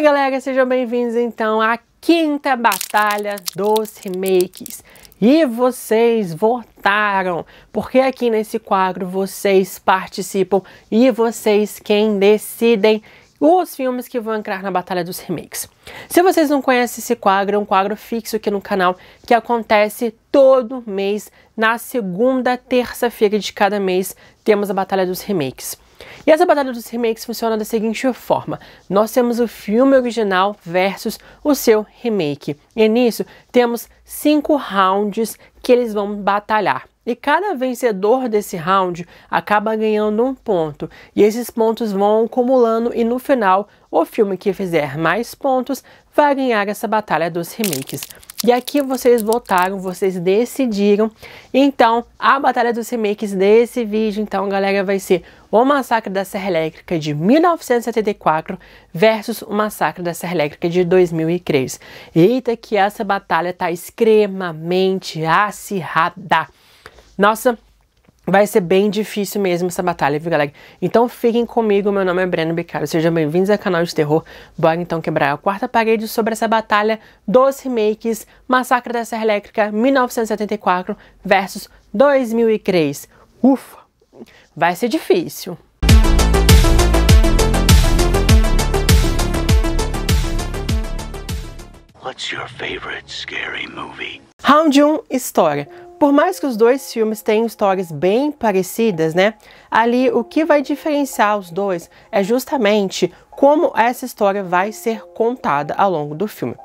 aí galera, sejam bem-vindos então à quinta batalha dos remakes. E vocês votaram, porque aqui nesse quadro vocês participam e vocês quem decidem os filmes que vão entrar na Batalha dos Remakes. Se vocês não conhecem esse quadro, é um quadro fixo aqui no canal que acontece todo mês, na segunda terça-feira de cada mês, temos a Batalha dos Remakes. E essa batalha dos remakes funciona da seguinte forma: nós temos o filme original versus o seu remake. E nisso temos cinco rounds que eles vão batalhar. E cada vencedor desse round acaba ganhando um ponto. E esses pontos vão acumulando e no final o filme que fizer mais pontos vai ganhar essa batalha dos remakes. E aqui vocês votaram, vocês decidiram. Então, a batalha dos remakes desse vídeo, então, galera, vai ser o Massacre da Serra Elétrica de 1974 versus o Massacre da Serra Elétrica de 2003. Eita que essa batalha tá extremamente acirrada. Nossa, Vai ser bem difícil mesmo essa batalha, viu, galera? Então fiquem comigo, meu nome é Breno Bicaro, sejam bem-vindos ao canal de terror. Bora então quebrar a quarta parede sobre essa batalha dos remakes Massacre da Serra Elétrica 1974 versus 2003. Ufa, vai ser difícil. What's your favorite scary movie? Round 1, história. Por mais que os dois filmes tenham histórias bem parecidas, né? Ali o que vai diferenciar os dois é justamente como essa história vai ser contada ao longo do filme.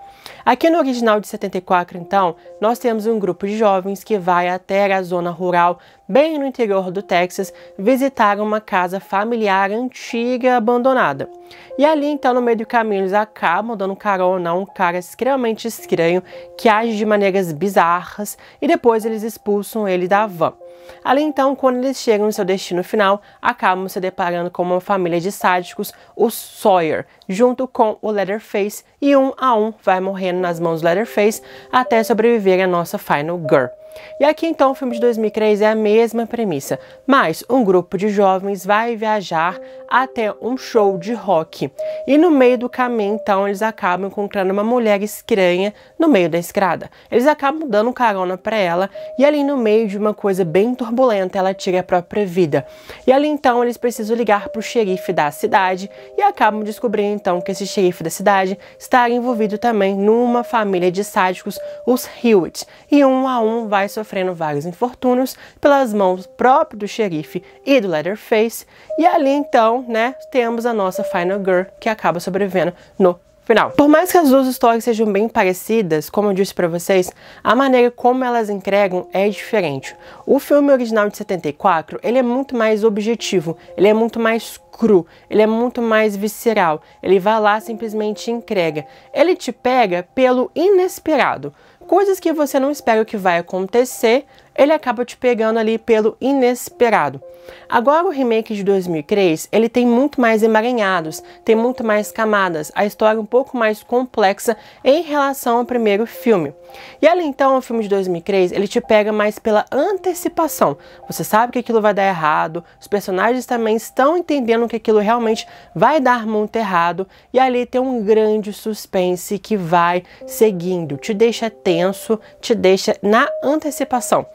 Aqui no original de 74, então, nós temos um grupo de jovens que vai até a zona rural, bem no interior do Texas, visitar uma casa familiar antiga abandonada. E ali, então, no meio do caminho, eles acabam dando carona a um cara extremamente estranho que age de maneiras bizarras e depois eles expulsam ele da van. Ali então, quando eles chegam no seu destino final, acabam se deparando com uma família de sádicos, o Sawyer, junto com o Leatherface, e um a um vai morrendo nas mãos do Leatherface até sobreviver a nossa Final Girl. E aqui então o filme de 2003 é a mesma premissa, mas um grupo de jovens vai viajar até um show de rock. E no meio do caminho, então, eles acabam encontrando uma mulher estranha no meio da estrada. Eles acabam dando carona para ela e ali no meio de uma coisa bem turbulenta, ela tira a própria vida. E ali então eles precisam ligar pro xerife da cidade e acabam descobrindo então que esse xerife da cidade está envolvido também numa família de sádicos, os Hewitt. E um a um vai vai sofrendo vários infortúnios pelas mãos próprias do xerife e do Leatherface. E ali então, né, temos a nossa Final Girl que acaba sobrevivendo no final. Por mais que as duas histórias sejam bem parecidas, como eu disse para vocês, a maneira como elas entregam é diferente. O filme original de 74, ele é muito mais objetivo, ele é muito mais cru, ele é muito mais visceral, ele vai lá simplesmente entrega. Ele te pega pelo inesperado coisas que você não espera que vai acontecer, ele acaba te pegando ali pelo inesperado. Agora o remake de 2003, ele tem muito mais emaranhados, tem muito mais camadas, a história um pouco mais complexa em relação ao primeiro filme. E ali então, o filme de 2003, ele te pega mais pela antecipação. Você sabe que aquilo vai dar errado, os personagens também estão entendendo que aquilo realmente vai dar muito errado, e ali tem um grande suspense que vai seguindo, te deixa tenso, te deixa na antecipação.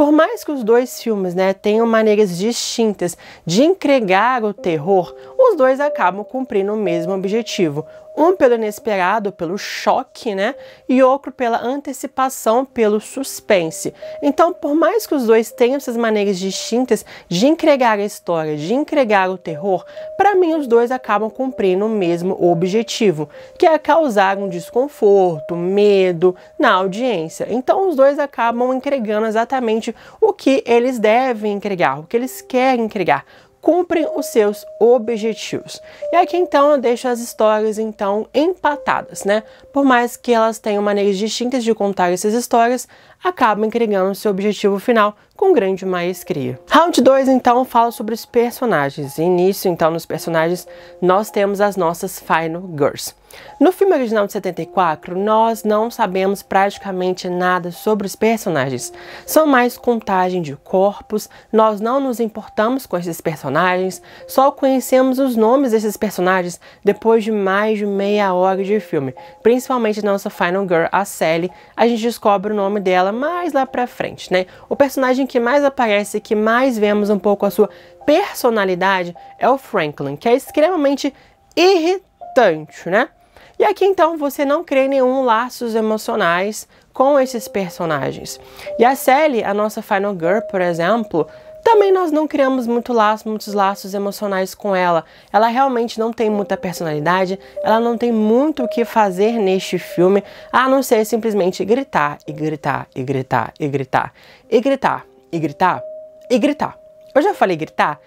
Por mais que os dois filmes né, tenham maneiras distintas de entregar o terror, os dois acabam cumprindo o mesmo objetivo. Um pelo inesperado, pelo choque, né? E outro pela antecipação, pelo suspense. Então, por mais que os dois tenham essas maneiras distintas de entregar a história, de entregar o terror, para mim os dois acabam cumprindo o mesmo objetivo, que é causar um desconforto, medo na audiência. Então, os dois acabam entregando exatamente cliente o que eles devem entregar, o que eles querem entregar, cumprem os seus objetivos. E aqui então eu deixo as histórias então empatadas, né? Por mais que elas tenham maneiras distintas de contar essas histórias, acabam entregando o seu objetivo final, com grande maestria. Round 2 então fala sobre os personagens. início então nos personagens nós temos as nossas Final Girls. No filme original de 74, nós não sabemos praticamente nada sobre os personagens. São mais contagem de corpos, nós não nos importamos com esses personagens, só conhecemos os nomes desses personagens depois de mais de meia hora de filme. Principalmente nossa Final Girl, a Sally, a gente descobre o nome dela mais lá pra frente, né? O personagem que mais aparece, que mais vemos um pouco a sua personalidade, é o Franklin, que é extremamente irritante, né? E aqui então você não crê nenhum laços emocionais com esses personagens. E a Sally, a nossa Final Girl, por exemplo, também nós não criamos muito laço, muitos laços emocionais com ela. Ela realmente não tem muita personalidade, ela não tem muito o que fazer neste filme, a não ser simplesmente gritar e gritar e gritar e gritar e gritar e gritar? E gritar. Eu já falei gritar?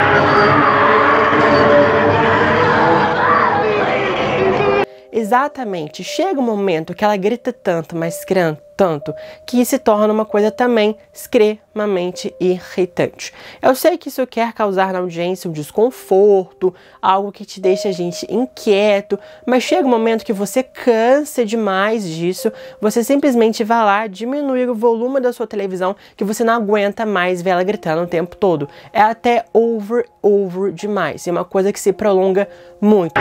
Exatamente. Chega um momento que ela grita tanto, mas grita tanto, que se torna uma coisa também extremamente irritante. Eu sei que isso quer causar na audiência um desconforto, algo que te deixa a gente inquieto, mas chega um momento que você cansa demais disso, você simplesmente vai lá, diminui o volume da sua televisão, que você não aguenta mais ver ela gritando o tempo todo. É até over, over demais. É uma coisa que se prolonga muito.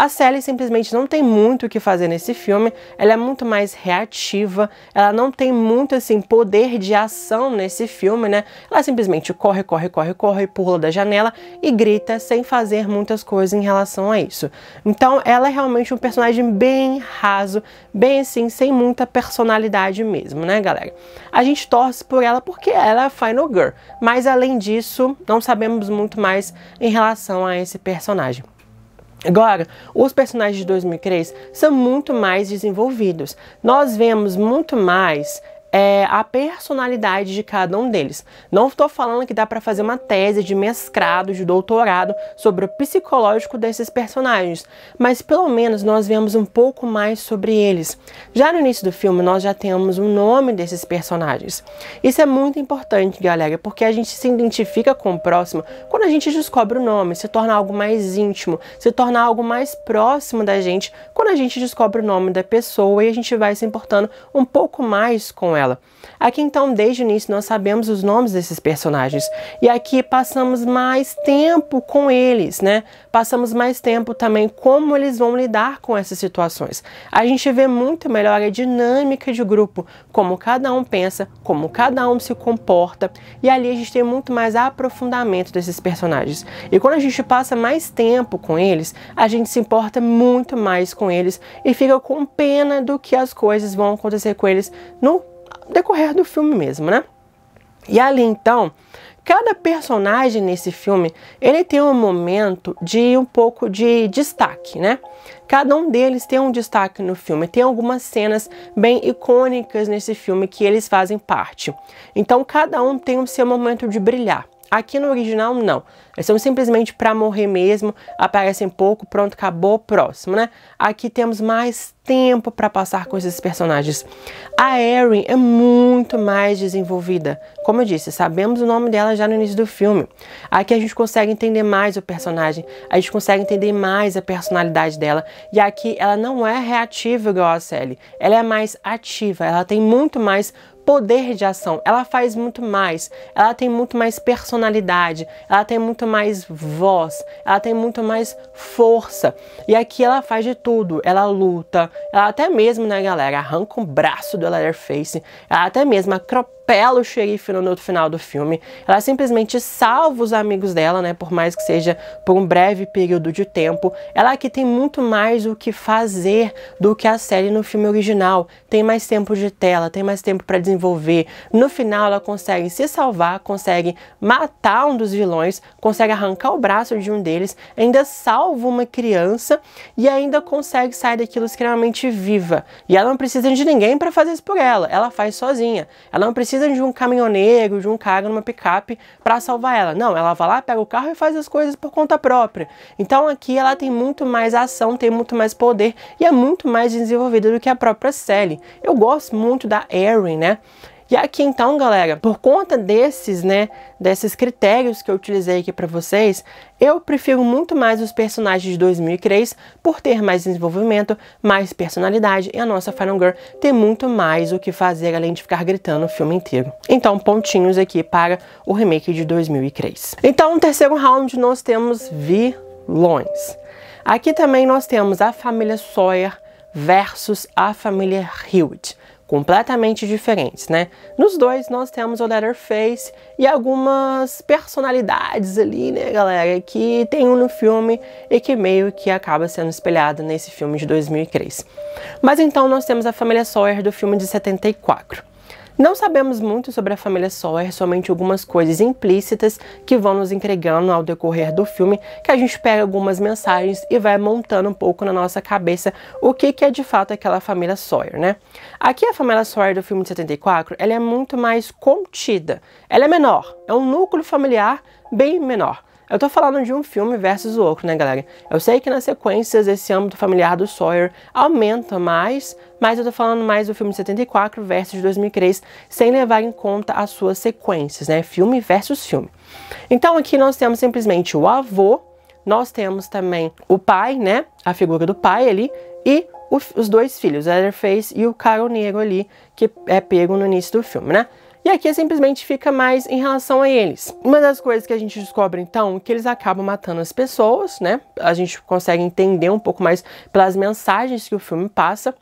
A Sally simplesmente não tem muito o que fazer nesse filme, ela é muito mais reativa, ela não tem muito assim poder de ação nesse filme, né? Ela simplesmente corre, corre, corre, corre, pula da janela e grita sem fazer muitas coisas em relação a isso. Então, ela é realmente um personagem bem raso, bem assim, sem muita personalidade mesmo, né, galera? A gente torce por ela porque ela é a Final Girl, mas além disso, não sabemos muito mais em relação a esse personagem. Agora, os personagens de 2003 são muito mais desenvolvidos. Nós vemos muito mais é, a personalidade de cada um deles. Não estou falando que dá para fazer uma tese de mestrado, de doutorado sobre o psicológico desses personagens, mas pelo menos nós vemos um pouco mais sobre eles. Já no início do filme, nós já temos o nome desses personagens. Isso é muito importante, galera, porque a gente se identifica com o próximo quando a gente descobre o nome, se torna algo mais íntimo, se torna algo mais próximo da gente quando a gente descobre o nome da pessoa e a gente vai se importando um pouco mais com ela ela. Aqui então, desde o início, nós sabemos os nomes desses personagens e aqui passamos mais tempo com eles, né? Passamos mais tempo também como eles vão lidar com essas situações. A gente vê muito melhor a dinâmica de grupo, como cada um pensa, como cada um se comporta e ali a gente tem muito mais aprofundamento desses personagens. E quando a gente passa mais tempo com eles, a gente se importa muito mais com eles e fica com pena do que as coisas vão acontecer com eles no decorrer do filme mesmo, né? E ali então, cada personagem nesse filme, ele tem um momento de um pouco de destaque, né? Cada um deles tem um destaque no filme, tem algumas cenas bem icônicas nesse filme que eles fazem parte. Então cada um tem o seu momento de brilhar. Aqui no original, não. Eles são simplesmente para morrer mesmo, aparecem pouco, pronto, acabou, próximo, né? Aqui temos mais tempo para passar com esses personagens. A Erin é muito mais desenvolvida. Como eu disse, sabemos o nome dela já no início do filme. Aqui a gente consegue entender mais o personagem, a gente consegue entender mais a personalidade dela. E aqui ela não é reativa igual a Sally, ela é mais ativa, ela tem muito mais poder de ação. Ela faz muito mais, ela tem muito mais personalidade, ela tem muito mais voz, ela tem muito mais força. E aqui ela faz de tudo, ela luta, ela até mesmo, né, galera, arranca o um braço do Leatherface, ela até mesmo acropata atropela o xerife no outro final do filme. Ela simplesmente salva os amigos dela, né? Por mais que seja por um breve período de tempo. Ela aqui tem muito mais o que fazer do que a série no filme original. Tem mais tempo de tela, tem mais tempo para desenvolver. No final, ela consegue se salvar, consegue matar um dos vilões, consegue arrancar o braço de um deles, ainda salva uma criança e ainda consegue sair daquilo extremamente viva. E ela não precisa de ninguém para fazer isso por ela. Ela faz sozinha. Ela não precisa precisa de um caminhoneiro, de um cara numa picape para salvar ela. Não, ela vai lá, pega o carro e faz as coisas por conta própria. Então aqui ela tem muito mais ação, tem muito mais poder e é muito mais desenvolvida do que a própria Sally. Eu gosto muito da Erin, né? E aqui então, galera, por conta desses, né, desses critérios que eu utilizei aqui para vocês, eu prefiro muito mais os personagens de 2003 por ter mais desenvolvimento, mais personalidade e a nossa Final Girl tem muito mais o que fazer além de ficar gritando o filme inteiro. Então, pontinhos aqui para o remake de 2003. Então, no terceiro round nós temos vilões. Aqui também nós temos a família Sawyer versus a família Hewitt completamente diferentes, né? Nos dois nós temos o Leatherface e algumas personalidades ali, né, galera, que tem um no filme e que meio que acaba sendo espelhada nesse filme de 2003. Mas então nós temos a família Sawyer do filme de 74. Não sabemos muito sobre a família Sawyer, somente algumas coisas implícitas que vão nos entregando ao decorrer do filme, que a gente pega algumas mensagens e vai montando um pouco na nossa cabeça o que, que é de fato aquela família Sawyer, né? Aqui a família Sawyer do filme de 74, ela é muito mais contida, ela é menor, é um núcleo familiar bem menor. Eu tô falando de um filme versus o outro, né, galera? Eu sei que nas sequências esse âmbito familiar do Sawyer aumenta mais, mas eu tô falando mais do filme de 74 versus 2003, sem levar em conta as suas sequências, né? Filme versus filme. Então aqui nós temos simplesmente o avô, nós temos também o pai, né? A figura do pai ali, e os dois filhos, o Leatherface e o Negro ali, que é pego no início do filme, né? e aqui simplesmente fica mais em relação a eles. Uma das coisas que a gente descobre então é que eles acabam matando as pessoas, né? A gente consegue entender um pouco mais pelas mensagens que o filme passa.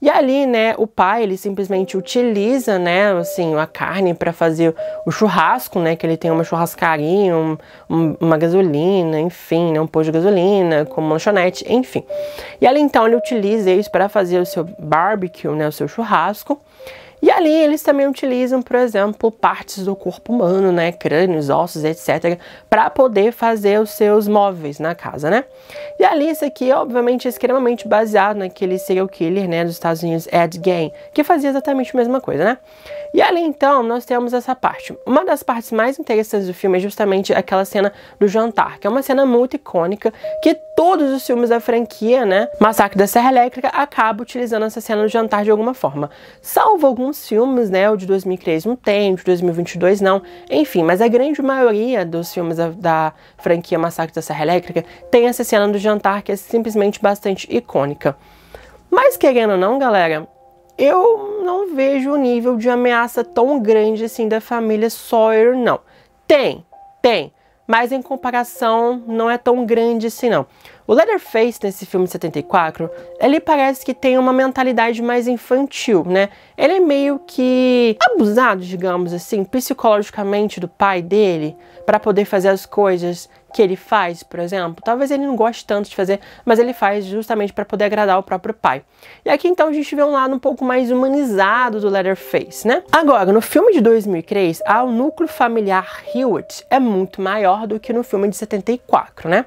E ali, né, o pai, ele simplesmente utiliza, né, assim, a carne para fazer o churrasco, né, que ele tem uma churrascaria, um, um, uma gasolina, enfim, né, um posto de gasolina, como lanchonete, enfim. E ali, então, ele utiliza isso para fazer o seu barbecue, né, o seu churrasco. E ali eles também utilizam, por exemplo, partes do corpo humano, né, crânios, ossos, etc, para poder fazer os seus móveis na casa, né? E ali isso aqui, obviamente, é extremamente baseado naquele serial killer, né, dos Estados Unidos, Ed Gein, que fazia exatamente a mesma coisa, né? E ali então nós temos essa parte. Uma das partes mais interessantes do filme é justamente aquela cena do jantar, que é uma cena muito icônica que todos os filmes da franquia, né, Massacre da Serra Elétrica, acaba utilizando essa cena do jantar de alguma forma. Salvo alguns filmes, né, o de 2003 não tem, o de 2022 não, enfim, mas a grande maioria dos filmes da, da franquia Massacre da Serra Elétrica tem essa cena do jantar que é simplesmente bastante icônica. Mas querendo ou não, galera, eu não vejo o nível de ameaça tão grande assim da família Sawyer, não. Tem, tem, mas em comparação não é tão grande assim não. O Leatherface nesse filme de 74, ele parece que tem uma mentalidade mais infantil, né? Ele é meio que abusado, digamos assim, psicologicamente do pai dele para poder fazer as coisas que ele faz, por exemplo. Talvez ele não goste tanto de fazer, mas ele faz justamente para poder agradar o próprio pai. E aqui então a gente vê um lado um pouco mais humanizado do Leatherface, né? Agora, no filme de 2003, o núcleo familiar Hewitt é muito maior do que no filme de 74, né?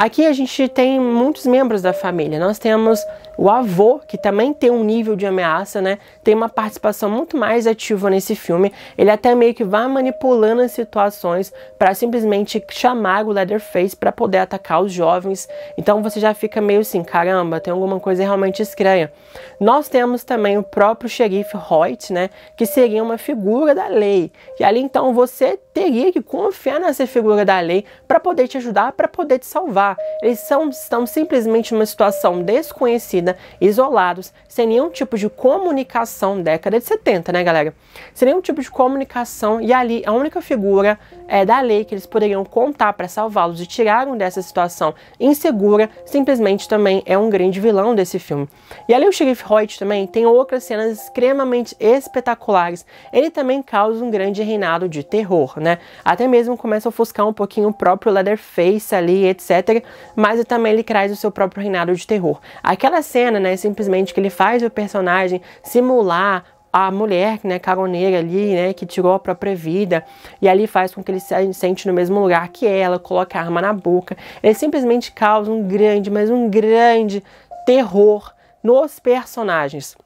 Aqui a gente tem muitos membros da família. Nós temos o avô, que também tem um nível de ameaça, né, tem uma participação muito mais ativa nesse filme. Ele até meio que vai manipulando as situações para simplesmente chamar o Leatherface para poder atacar os jovens. Então você já fica meio assim, caramba, tem alguma coisa realmente estranha. Nós temos também o próprio xerife Hoyt, né, que seria uma figura da lei. E ali então você teria que confiar nessa figura da lei para poder te ajudar, para poder te salvar. Eles são, estão simplesmente numa situação desconhecida vida, isolados, sem nenhum tipo de comunicação, década de 70, né, galera? Sem nenhum tipo de comunicação, e ali a única figura é, da lei que eles poderiam contar para salvá-los e tiraram dessa situação insegura, simplesmente também é um grande vilão desse filme. E ali o xerife Hoyt também tem outras cenas extremamente espetaculares. Ele também causa um grande reinado de terror, né? Até mesmo começa a ofuscar um pouquinho o próprio Leatherface ali, etc. Mas também ele traz o seu próprio reinado de terror. Aquela cena cena, né? Simplesmente que ele faz o personagem simular a mulher, né, caroneira ali, né, que tirou a própria vida, e ali faz com que ele se sente no mesmo lugar que ela, coloca a arma na boca. Ele simplesmente causa um grande, mas um grande terror nos personagens.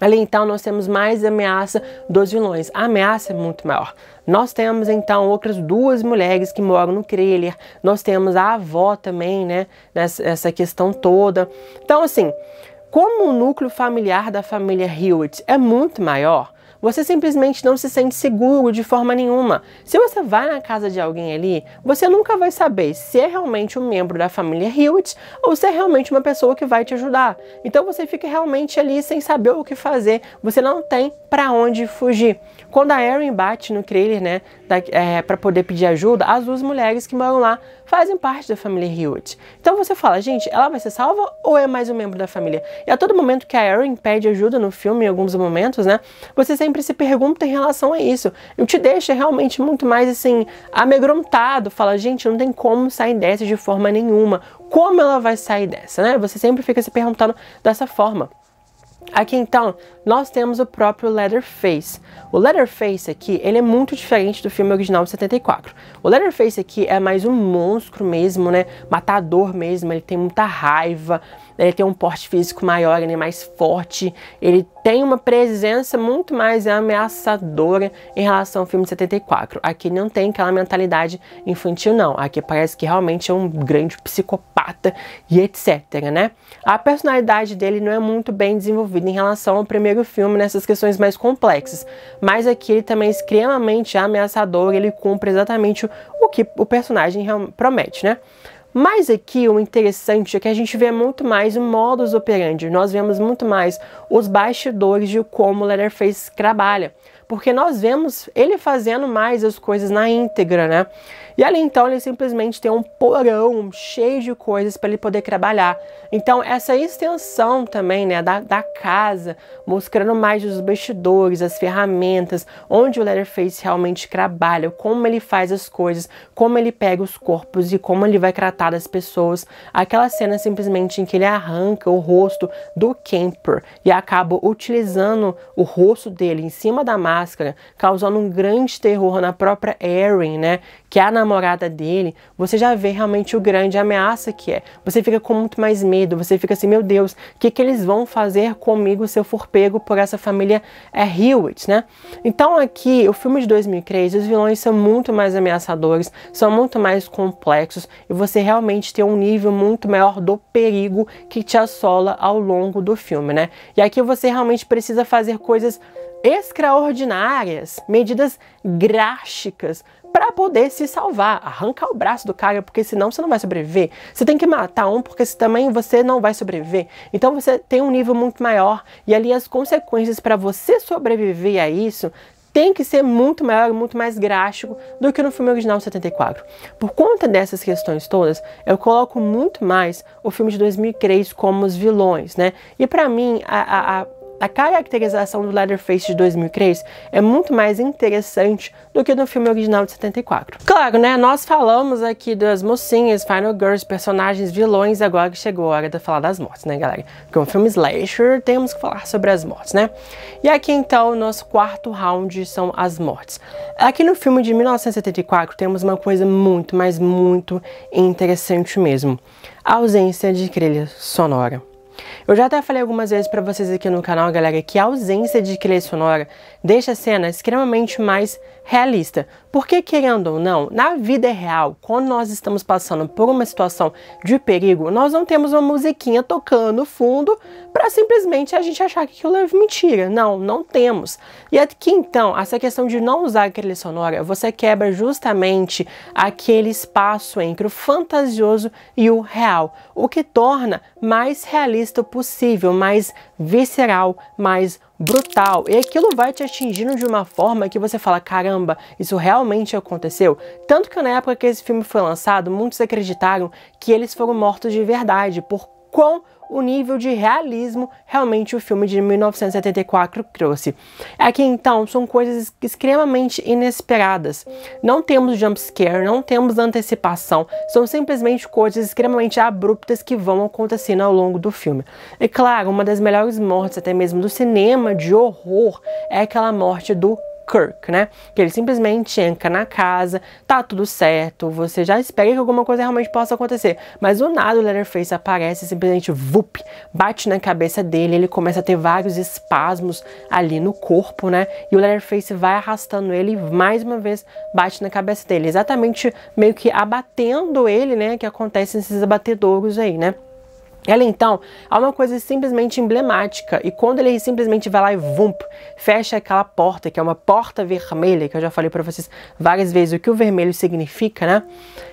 Ali então nós temos mais ameaça dos vilões. A ameaça é muito maior. Nós temos então outras duas mulheres que moram no trailer. Nós temos a avó também, né? Nessa essa questão toda. Então, assim, como o núcleo familiar da família Hewitt é muito maior, você simplesmente não se sente seguro de forma nenhuma. Se você vai na casa de alguém ali, você nunca vai saber se é realmente um membro da família Hewitt ou se é realmente uma pessoa que vai te ajudar. Então você fica realmente ali sem saber o que fazer, você não tem para onde fugir. Quando a Erin bate no trailer, né, é, para poder pedir ajuda, as duas mulheres que moram lá fazem parte da família Hewitt. Então você fala, gente, ela vai ser salva ou é mais um membro da família? E a todo momento que a Erin pede ajuda no filme, em alguns momentos, né? Você sempre se pergunta em relação a isso. E te deixa realmente muito mais assim, amedrontado. Fala, gente, não tem como sair dessa de forma nenhuma. Como ela vai sair dessa, né? Você sempre fica se perguntando dessa forma. Aqui então, nós temos o próprio Leatherface. O Leatherface aqui, ele é muito diferente do filme original de 74. O Leatherface aqui é mais um monstro mesmo, né? Matador mesmo, ele tem muita raiva, ele tem um porte físico maior, ele é mais forte, ele tem uma presença muito mais ameaçadora em relação ao filme de 74. Aqui não tem aquela mentalidade infantil, não. Aqui parece que realmente é um grande psicopata e etc, né? A personalidade dele não é muito bem desenvolvida em relação ao primeiro o filme nessas questões mais complexas, mas aqui ele também é extremamente ameaçador, ele cumpre exatamente o que o personagem promete, né? Mas aqui o interessante é que a gente vê muito mais o modus operandi, nós vemos muito mais os bastidores de como o Leatherface trabalha, porque nós vemos ele fazendo mais as coisas na íntegra, né? E ali então ele simplesmente tem um porão cheio de coisas para ele poder trabalhar. Então essa extensão também né, da, da casa, mostrando mais os bastidores, as ferramentas, onde o Leatherface realmente trabalha, como ele faz as coisas, como ele pega os corpos e como ele vai tratar as pessoas. Aquela cena simplesmente em que ele arranca o rosto do Camper e acaba utilizando o rosto dele em cima da máscara, causando um grande terror na própria Erin, né? que é a namorada dele, você já vê realmente o grande ameaça que é. Você fica com muito mais medo, você fica assim, meu Deus, o que, que eles vão fazer comigo se eu for pego por essa família é, Hewitt, né? Então aqui, o filme de 2003, os vilões são muito mais ameaçadores, são muito mais complexos e você realmente tem um nível muito maior do perigo que te assola ao longo do filme, né? E aqui você realmente precisa fazer coisas extraordinárias, medidas drásticas para poder se salvar. Arrancar o braço do cara, porque senão você não vai sobreviver. Você tem que matar um, porque também você não vai sobreviver. Então você tem um nível muito maior e ali as consequências para você sobreviver a isso tem que ser muito maior e muito mais gráfico do que no filme original 74. Por conta dessas questões todas, eu coloco muito mais o filme de 2003 como os vilões, né? E para mim, a, a a caracterização do Leatherface de 2003 é muito mais interessante do que no filme original de 74. Claro, né? Nós falamos aqui das mocinhas, Final Girls, personagens, vilões, agora chegou a hora de falar das mortes, né, galera? Porque um filme slasher, temos que falar sobre as mortes, né? E aqui então, nosso quarto round são as mortes. Aqui no filme de 1974 temos uma coisa muito, mas muito interessante mesmo: a ausência de trilha sonora. Eu já até falei algumas vezes para vocês aqui no canal, galera, que a ausência de trilha sonora deixa a cena extremamente mais realista, porque, querendo ou não, na vida real, quando nós estamos passando por uma situação de perigo, nós não temos uma musiquinha tocando no fundo para simplesmente a gente achar que aquilo é mentira. Não, não temos. E aqui então, essa questão de não usar aquele sonora, você quebra justamente aquele espaço entre o fantasioso e o real, o que torna mais realista possível, mais visceral, mais brutal. E aquilo vai te atingindo de uma forma que você fala: caramba, isso realmente aconteceu? Tanto que na época que esse filme foi lançado, muitos acreditaram que eles foram mortos de verdade, por quão o nível de realismo realmente o filme de 1974 trouxe. Aqui é então são coisas extremamente inesperadas. Não temos jump scare, não temos antecipação, são simplesmente coisas extremamente abruptas que vão acontecendo ao longo do filme. E claro, uma das melhores mortes até mesmo do cinema de horror é aquela morte do Kirk, né? Que ele simplesmente entra na casa, tá tudo certo, você já espera que alguma coisa realmente possa acontecer. Mas do nada o Leatherface aparece, simplesmente vup, bate na cabeça dele, ele começa a ter vários espasmos ali no corpo, né? E o Leatherface vai arrastando ele e mais uma vez bate na cabeça dele, exatamente meio que abatendo ele, né? Que acontece esses abatedouros aí, né? Ela então é uma coisa simplesmente emblemática e quando ele simplesmente vai lá e vump, fecha aquela porta, que é uma porta vermelha, que eu já falei para vocês várias vezes o que o vermelho significa, né?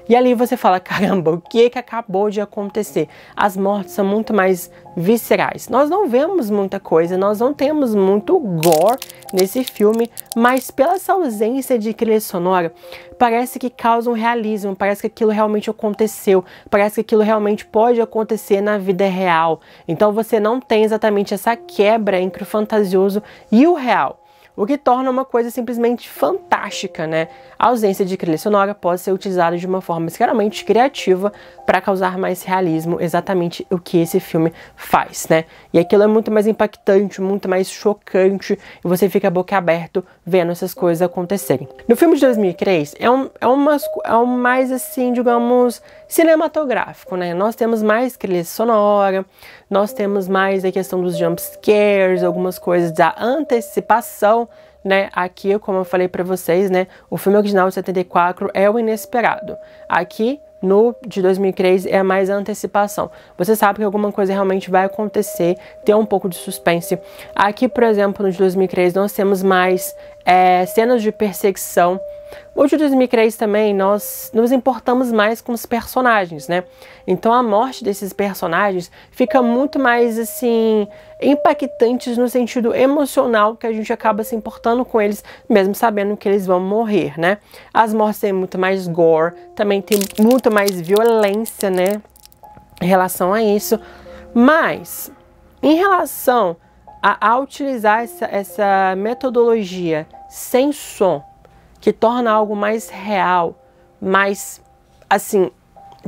E ali você fala, caramba, o que é que acabou de acontecer? As mortes são muito mais viscerais. Nós não vemos muita coisa, nós não temos muito gore nesse filme, mas pela essa ausência de trilha sonora, parece que causa um realismo, parece que aquilo realmente aconteceu, parece que aquilo realmente pode acontecer na vida real. Então você não tem exatamente essa quebra entre o fantasioso e o real o que torna uma coisa simplesmente fantástica, né? A ausência de trilha sonora pode ser utilizada de uma forma extremamente criativa para causar mais realismo, exatamente o que esse filme faz, né? E aquilo é muito mais impactante, muito mais chocante, e você fica boquiaberto vendo essas coisas acontecerem. No filme de 2003, é um, é umas, é um mais assim, digamos, cinematográfico, né? Nós temos mais trilha sonora, nós temos mais a questão dos jump scares, algumas coisas da antecipação, né? Aqui, como eu falei para vocês, né, o filme original de 74 é o inesperado. Aqui no de 2003 é mais a antecipação. Você sabe que alguma coisa realmente vai acontecer, tem um pouco de suspense. Aqui, por exemplo, no de 2003 nós temos mais é, cenas de perseguição. Hoje, em 2003 também, nós nos importamos mais com os personagens, né? Então a morte desses personagens fica muito mais, assim, impactantes no sentido emocional que a gente acaba se importando com eles, mesmo sabendo que eles vão morrer, né? As mortes têm muito mais gore, também tem muito mais violência, né? Em relação a isso. Mas, em relação a, a utilizar essa, essa metodologia sem som, que torna algo mais real, mais assim,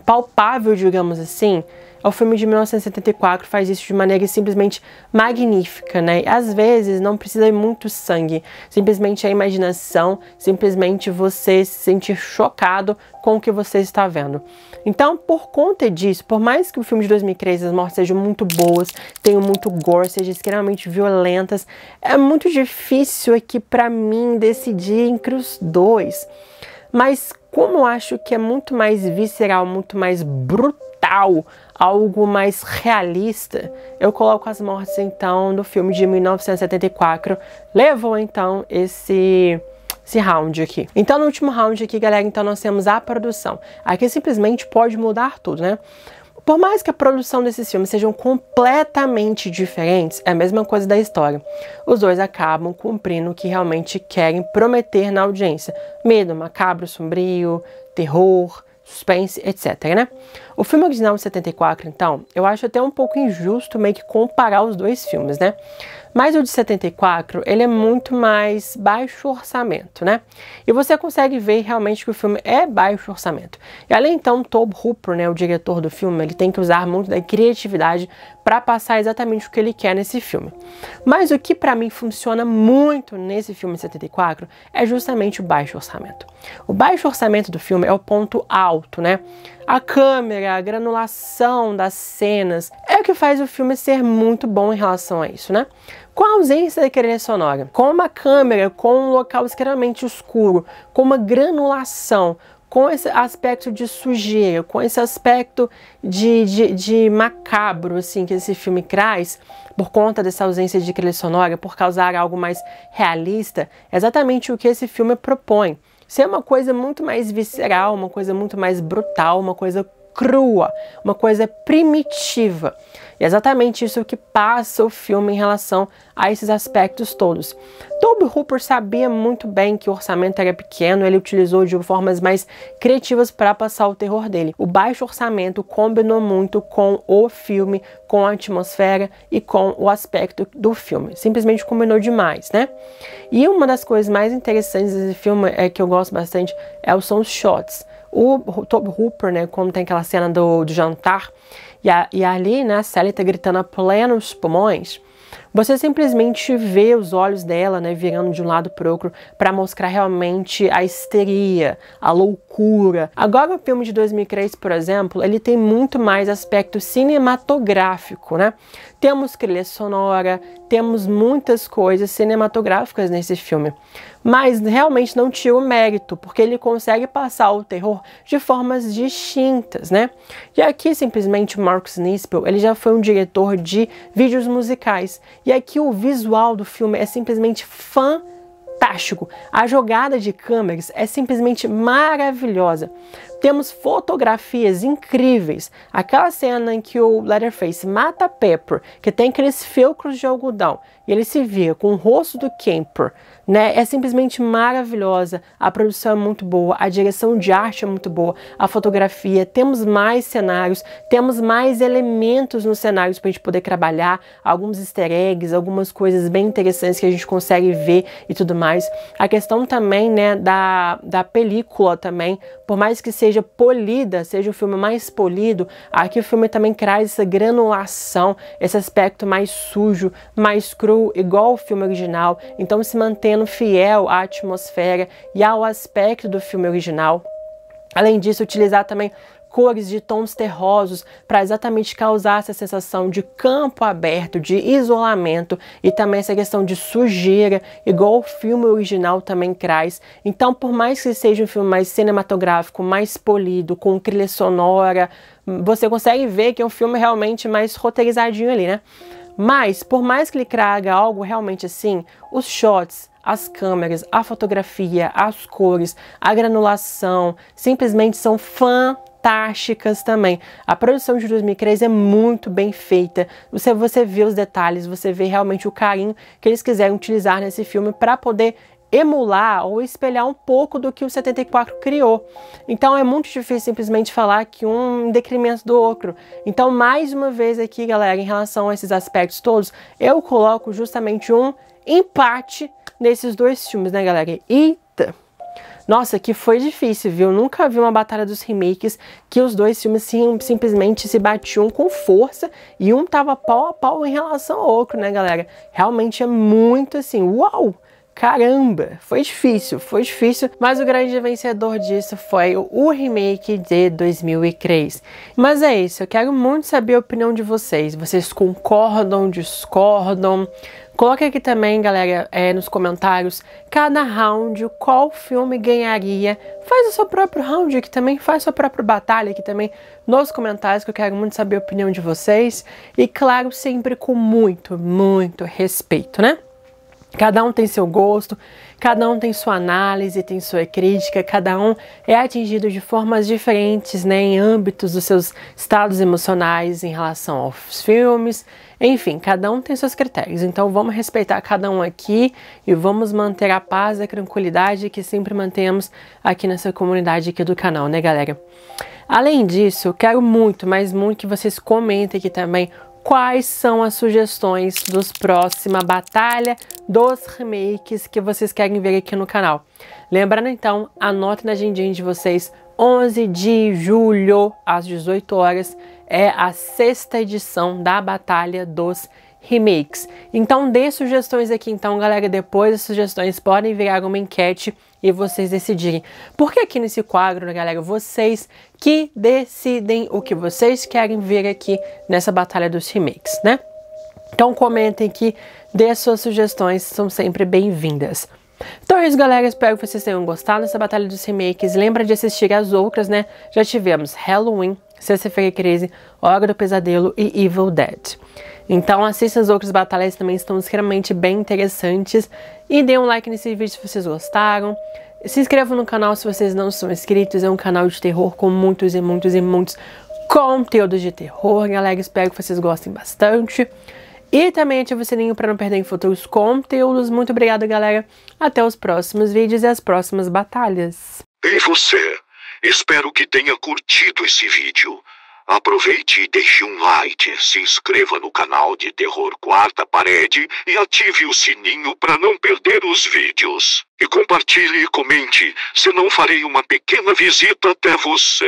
palpável, digamos assim, o filme de 1974 faz isso de maneira simplesmente magnífica, né? Às vezes não precisa muito sangue, simplesmente a imaginação, simplesmente você se sentir chocado com o que você está vendo. Então, por conta disso, por mais que o filme de 2003 as mortes sejam muito boas, tenham muito gore, sejam extremamente violentas, é muito difícil aqui para mim decidir entre os dois. Mas como eu acho que é muito mais visceral, muito mais brutal algo mais realista, eu coloco as mortes então do filme de 1974. Levou então esse esse round aqui. Então, no último round aqui, galera, então nós temos a produção. Aqui simplesmente pode mudar tudo, né? Por mais que a produção desses filmes sejam completamente diferentes, é a mesma coisa da história. Os dois acabam cumprindo o que realmente querem prometer na audiência: medo, macabro, sombrio, terror, suspense, etc. Né? O filme original de 74, então, eu acho até um pouco injusto meio que comparar os dois filmes, né? Mas o de 74, ele é muito mais baixo orçamento, né? E você consegue ver realmente que o filme é baixo orçamento. E além então, Tobe Hooper, né, o diretor do filme, ele tem que usar muito da criatividade para passar exatamente o que ele quer nesse filme. Mas o que para mim funciona muito nesse filme 74 é justamente o baixo orçamento. O baixo orçamento do filme é o ponto alto, né? A câmera, a granulação das cenas é o que faz o filme ser muito bom em relação a isso, né? Com a ausência da querência sonora, com uma câmera com um local extremamente escuro, com uma granulação, com esse aspecto de sujeira, com esse aspecto de, de, de, macabro assim que esse filme traz, por conta dessa ausência de trilha sonora, por causar algo mais realista, é exatamente o que esse filme propõe. Ser uma coisa muito mais visceral, uma coisa muito mais brutal, uma coisa crua, uma coisa primitiva. E é exatamente isso que passa o filme em relação a esses aspectos todos. Toby Hooper sabia muito bem que o orçamento era pequeno, ele utilizou de formas mais criativas para passar o terror dele. O baixo orçamento combinou muito com o filme, com a atmosfera e com o aspecto do filme. Simplesmente combinou demais, né? E uma das coisas mais interessantes desse filme é que eu gosto bastante é são os shots. O Toby Hooper, né, quando tem aquela cena do, do jantar, e, a, e ali, né, a Sally está gritando a plenos pulmões, você simplesmente vê os olhos dela, né, virando de um lado pro outro para mostrar realmente a histeria, a loucura. Agora o filme de 2003, por exemplo, ele tem muito mais aspecto cinematográfico, né? Temos trilha sonora, temos muitas coisas cinematográficas nesse filme mas realmente não tira o mérito, porque ele consegue passar o terror de formas distintas, né? E aqui simplesmente o Marcus Nispel, ele já foi um diretor de vídeos musicais, e aqui o visual do filme é simplesmente fantástico. A jogada de câmeras é simplesmente maravilhosa. Temos fotografias incríveis. Aquela cena em que o Leatherface mata Pepper, que tem aqueles felcros de algodão, e ele se vira com o rosto do Kemper, né? É simplesmente maravilhosa. A produção é muito boa, a direção de arte é muito boa, a fotografia. Temos mais cenários, temos mais elementos nos cenários para a gente poder trabalhar, alguns easter eggs, algumas coisas bem interessantes que a gente consegue ver e tudo mais. A questão também, né, da, da película também, por mais que seja seja polida, seja o filme mais polido, aqui o filme também traz essa granulação, esse aspecto mais sujo, mais cru, igual o filme original. Então, se mantendo fiel à atmosfera e ao aspecto do filme original. Além disso, utilizar também cores de tons terrosos para exatamente causar essa sensação de campo aberto, de isolamento e também essa questão de sujeira, igual o filme original também traz. Então, por mais que seja um filme mais cinematográfico, mais polido, com trilha sonora, você consegue ver que é um filme realmente mais roteirizadinho ali, né? Mas, por mais que ele traga algo realmente assim, os shots, as câmeras, a fotografia, as cores, a granulação, simplesmente são fantásticos fantásticas também. A produção de 2003 é muito bem feita. Você, você vê os detalhes, você vê realmente o carinho que eles quiseram utilizar nesse filme para poder emular ou espelhar um pouco do que o 74 criou. Então é muito difícil simplesmente falar que um em do outro. Então, mais uma vez aqui, galera, em relação a esses aspectos todos, eu coloco justamente um empate nesses dois filmes, né, galera? E nossa, que foi difícil, viu? Nunca vi uma batalha dos remakes que os dois filmes sim, simplesmente se batiam com força e um tava pau a pau em relação ao outro, né, galera? Realmente é muito assim, uau! Caramba, foi difícil, foi difícil, mas o grande vencedor disso foi o remake de 2003. Mas é isso, eu quero muito saber a opinião de vocês. Vocês concordam, discordam? Coloque aqui também, galera, é, nos comentários, cada round, qual filme ganharia. Faz o seu próprio round aqui também, faz sua própria batalha aqui também nos comentários, que eu quero muito saber a opinião de vocês. E claro, sempre com muito, muito respeito, né? Cada um tem seu gosto, Cada um tem sua análise, tem sua crítica, cada um é atingido de formas diferentes, né, em âmbitos dos seus estados emocionais em relação aos filmes. Enfim, cada um tem seus critérios. Então vamos respeitar cada um aqui e vamos manter a paz e a tranquilidade que sempre mantemos aqui nessa comunidade aqui do canal, né, galera? Além disso, eu quero muito, mas muito que vocês comentem aqui também quais são as sugestões dos próxima batalha dos remakes que vocês querem ver aqui no canal. Lembrando então, anote na agendinha de vocês, 11 de julho às 18 horas é a sexta edição da Batalha dos Remakes remakes. Então dê sugestões aqui então, galera, depois as sugestões podem virar uma enquete e vocês decidirem. Porque aqui nesse quadro, né, galera, vocês que decidem o que vocês querem ver aqui nessa batalha dos remakes, né? Então comentem aqui, dê suas sugestões, são sempre bem-vindas. Então é isso, galera. Espero que vocês tenham gostado dessa batalha dos remakes. Lembra de assistir as outras, né? Já tivemos Halloween, sexta a é Crise, Hora do Pesadelo e Evil Dead. Então assista as outras batalhas também estão extremamente bem interessantes e dê um like nesse vídeo se vocês gostaram. Se inscrevam no canal se vocês não são inscritos, é um canal de terror com muitos e muitos e muitos conteúdos de terror, galera, espero que vocês gostem bastante. E também ative o sininho para não perder em futuros conteúdos. Muito obrigada, galera. Até os próximos vídeos e as próximas batalhas. E você? Espero que tenha curtido esse vídeo. Aproveite e deixe um like, se inscreva no canal de Terror Quarta Parede e ative o sininho para não perder os vídeos. E compartilhe e comente, senão farei uma pequena visita até você.